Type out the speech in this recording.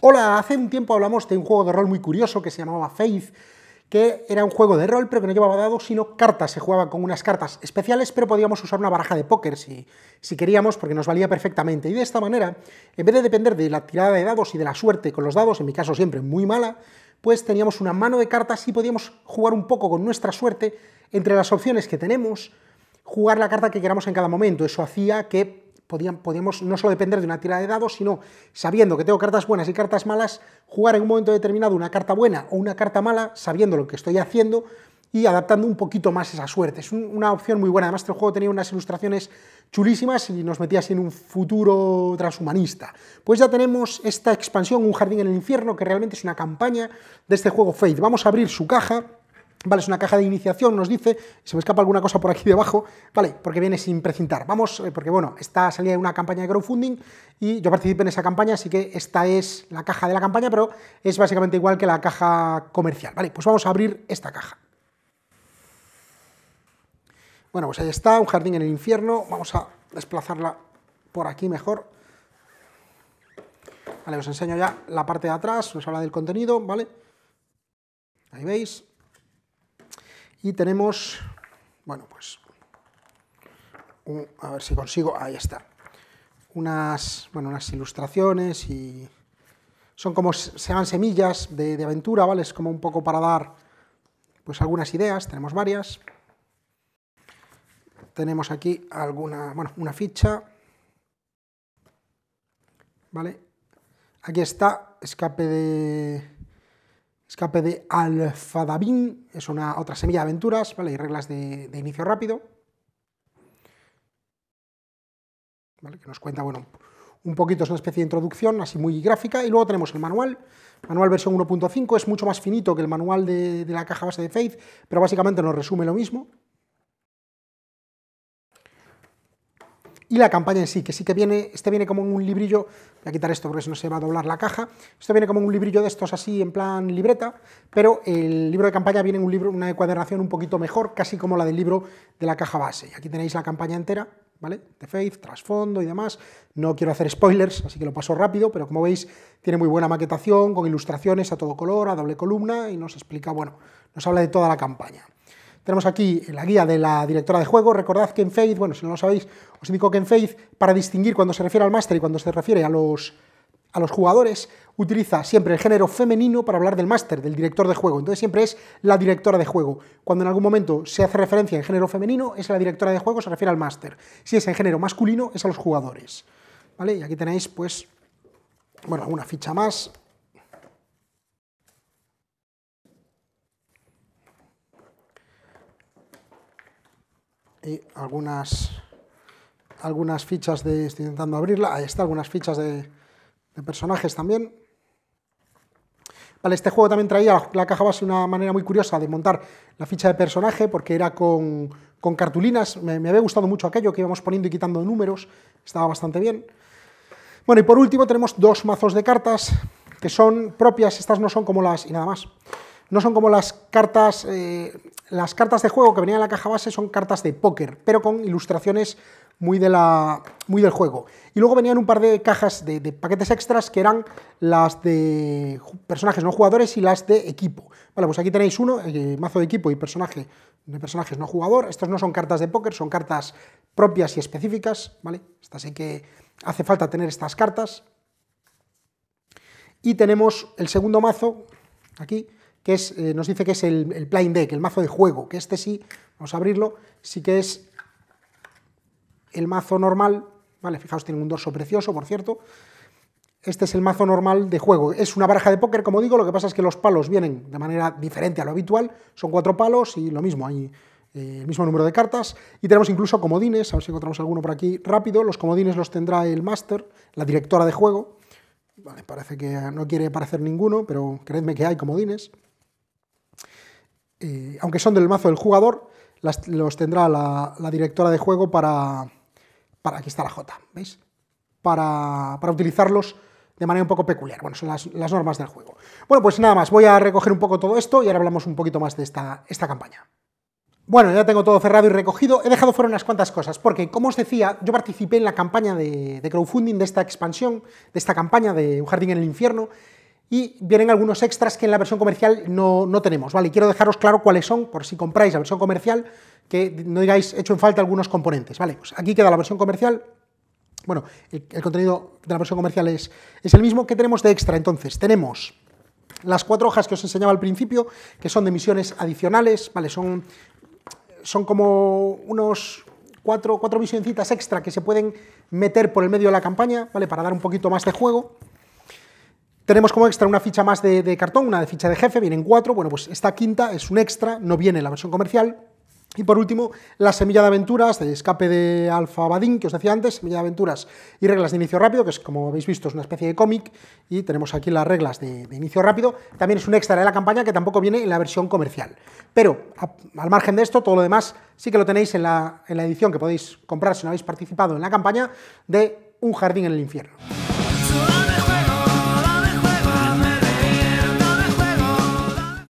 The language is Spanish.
Hola, hace un tiempo hablamos de un juego de rol muy curioso que se llamaba Faith, que era un juego de rol, pero que no llevaba dados, sino cartas. Se jugaba con unas cartas especiales, pero podíamos usar una baraja de póker si, queríamos, porque nos valía perfectamente. Y de esta manera, en vez de depender de la tirada de dados y de la suerte con los dados, en mi caso siempre muy mala, pues teníamos una mano de cartas y podíamos jugar un poco con nuestra suerte entre las opciones que tenemos, jugar la carta que queramos en cada momento. Eso hacía que podían, podíamos no solo depender de una tira de dados, sino sabiendo que tengo cartas buenas y cartas malas, jugar en un momento determinado una carta buena o una carta mala, sabiendo lo que estoy haciendo, y adaptando un poquito más esa suerte. Es una opción muy buena. Además, el este juego tenía unas ilustraciones chulísimas y nos metía así en un futuro transhumanista. Pues ya tenemos esta expansión, Un Jardín en el Infierno, que realmente es una campaña de este juego fade Vamos a abrir su caja Vale, es una caja de iniciación, nos dice, se me escapa alguna cosa por aquí debajo, vale, porque viene sin precintar. Vamos, eh, porque bueno, está salida de una campaña de crowdfunding y yo participé en esa campaña, así que esta es la caja de la campaña, pero es básicamente igual que la caja comercial. Vale, pues vamos a abrir esta caja. Bueno, pues ahí está, un jardín en el infierno, vamos a desplazarla por aquí mejor. Vale, os enseño ya la parte de atrás, nos habla del contenido, ¿vale? Ahí veis, y tenemos, bueno, pues, a ver si consigo, ahí está, unas, bueno, unas ilustraciones y son como, se semillas de, de aventura, ¿vale? Es como un poco para dar, pues, algunas ideas, tenemos varias. Tenemos aquí alguna, bueno, una ficha, ¿vale? Aquí está, escape de escape de Alfadavin, es una otra semilla de aventuras, ¿vale? Y reglas de, inicio rápido. ¿Vale? Que nos cuenta, bueno, un poquito, es una especie de introducción, así muy gráfica, y luego tenemos el manual, manual versión 1.5, es mucho más finito que el manual de, la caja base de Faith, pero básicamente nos resume lo mismo. y la campaña en sí, que sí que viene, este viene como un librillo, voy a quitar esto porque si no se va a doblar la caja, esto viene como un librillo de estos así en plan libreta, pero el libro de campaña viene en un libro, una cuadernación un poquito mejor, casi como la del libro de la caja base. Y aquí tenéis la campaña entera, ¿vale? De Faith, trasfondo y demás. No quiero hacer spoilers, así que lo paso rápido, pero como veis, tiene muy buena maquetación, con ilustraciones a todo color, a doble columna, y nos explica, bueno, nos habla de toda la campaña. Tenemos aquí la guía de la directora de juego. Recordad que en Faith, bueno, si no lo sabéis, os indico que en Faith, para distinguir cuando se refiere al máster y cuando se refiere a los, a los jugadores, utiliza siempre el género femenino para hablar del máster, del director de juego. Entonces siempre es la directora de juego. Cuando en algún momento se hace referencia en género femenino, es la directora de juego, se refiere al máster. Si es en género masculino, es a los jugadores. ¿Vale? Y aquí tenéis, pues, bueno, alguna ficha más, algunas, algunas fichas de... intentando abrirla. Ahí está, algunas fichas de, personajes también. Vale, este juego también traía la caja base una manera muy curiosa de montar la ficha de personaje, porque era con, cartulinas. Me, me, había gustado mucho aquello que íbamos poniendo y quitando números, estaba bastante bien. Bueno, y por último tenemos dos mazos de cartas que son propias, estas no son como las... y nada más. No son como las cartas, eh, las cartas de juego que venían en la caja base, son cartas de póker, pero con ilustraciones muy, de la, muy del juego. Y luego venían un par de cajas de, paquetes extras que eran las de personajes no jugadores y las de equipo. Vale, pues aquí tenéis uno, eh, mazo de equipo y personaje de personajes no jugador. Estas no son cartas de póker, son cartas propias y específicas, ¿vale? Estas así que hace falta tener estas cartas. Y tenemos el segundo mazo, aquí, que eh, nos dice que es el, el Deck, el mazo de juego, que este sí, vamos a abrirlo, sí que es el mazo normal, ¿vale? Fijaos, tiene un dorso precioso, por cierto. Este es el mazo normal de juego. Es una baraja de póker, como digo, lo que pasa es que los palos vienen de manera diferente a lo habitual. Son cuatro palos y lo mismo, hay eh, el mismo número de cartas. Y tenemos incluso comodines, a ver si encontramos alguno por aquí rápido. Los comodines los tendrá el máster, la directora de juego. parece que no quiere aparecer ninguno, pero creedme que hay comodines. Eh, aunque son del mazo del jugador, los tendrá la, directora de juego para, para, aquí está la J, ¿veis? Para, para utilizarlos de manera un poco peculiar. Bueno, son las, normas del juego. Bueno, pues nada más, voy a recoger un poco todo esto y ahora hablamos un poquito más de esta, esta campaña. Bueno, ya tengo todo cerrado y recogido. He dejado fuera unas cuantas cosas, porque como os decía, yo participé en la campaña de, de crowdfunding de esta expansión, de esta campaña de Un Jardín en el Infierno, y vienen algunos extras que en la versión comercial no, tenemos, ¿vale? Y quiero dejaros claro cuáles son, por si compráis la versión comercial, que no digáis, hecho en falta algunos componentes, ¿vale? Pues aquí queda la versión comercial, bueno, el, contenido de la versión comercial es, es el mismo que tenemos de extra, entonces tenemos las cuatro hojas que os enseñaba al principio, que son de misiones adicionales, ¿vale? Son, son como unos cuatro, cuatro misioncitas extra que se pueden meter por el medio de la campaña, ¿vale? Para dar un poquito más de juego. Tenemos como extra una ficha más de, cartón, una de ficha de jefe, vienen cuatro. Bueno, pues esta quinta es un extra, no viene en la versión comercial, y por último, la semilla de aventuras de escape de Alfa Badin, que os decía antes, semilla de aventuras y reglas de inicio rápido, que es como habéis visto, es una especie de cómic, y tenemos aquí las reglas de, inicio rápido. También es un extra de la campaña que tampoco viene en la versión comercial. Pero al margen de esto, todo lo demás sí que lo tenéis en la, en la edición que podéis comprar si no habéis participado en la campaña de Un jardín en el infierno.